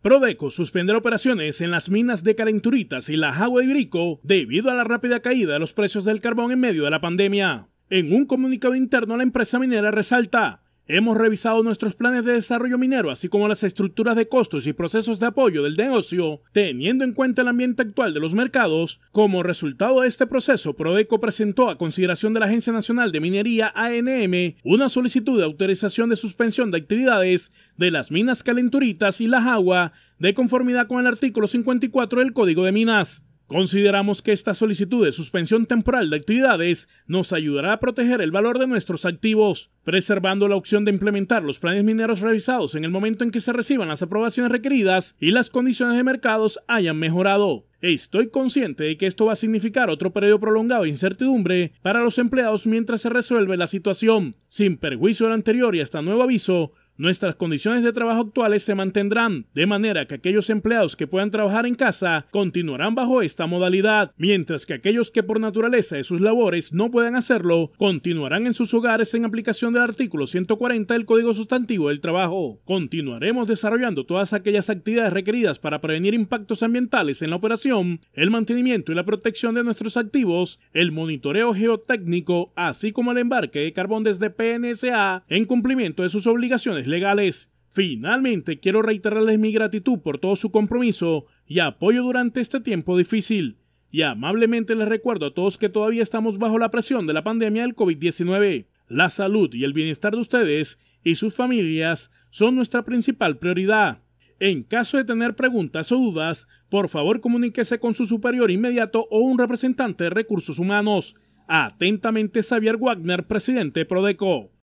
Prodeco suspenderá operaciones en las minas de Calenturitas y la Jagua de debido a la rápida caída de los precios del carbón en medio de la pandemia. En un comunicado interno, la empresa minera resalta Hemos revisado nuestros planes de desarrollo minero, así como las estructuras de costos y procesos de apoyo del negocio, teniendo en cuenta el ambiente actual de los mercados. Como resultado de este proceso, Prodeco presentó a consideración de la Agencia Nacional de Minería ANM una solicitud de autorización de suspensión de actividades de las minas Calenturitas y Las Agua, de conformidad con el artículo 54 del Código de Minas. Consideramos que esta solicitud de suspensión temporal de actividades nos ayudará a proteger el valor de nuestros activos, preservando la opción de implementar los planes mineros revisados en el momento en que se reciban las aprobaciones requeridas y las condiciones de mercados hayan mejorado. Estoy consciente de que esto va a significar otro periodo prolongado de incertidumbre para los empleados mientras se resuelve la situación. Sin perjuicio del anterior y hasta nuevo aviso, Nuestras condiciones de trabajo actuales se mantendrán, de manera que aquellos empleados que puedan trabajar en casa continuarán bajo esta modalidad, mientras que aquellos que por naturaleza de sus labores no puedan hacerlo, continuarán en sus hogares en aplicación del artículo 140 del Código Sustantivo del Trabajo. Continuaremos desarrollando todas aquellas actividades requeridas para prevenir impactos ambientales en la operación, el mantenimiento y la protección de nuestros activos, el monitoreo geotécnico, así como el embarque de carbón desde PNSA en cumplimiento de sus obligaciones legales. Finalmente, quiero reiterarles mi gratitud por todo su compromiso y apoyo durante este tiempo difícil. Y amablemente les recuerdo a todos que todavía estamos bajo la presión de la pandemia del COVID-19. La salud y el bienestar de ustedes y sus familias son nuestra principal prioridad. En caso de tener preguntas o dudas, por favor comuníquese con su superior inmediato o un representante de recursos humanos. Atentamente, Xavier Wagner, presidente Prodeco.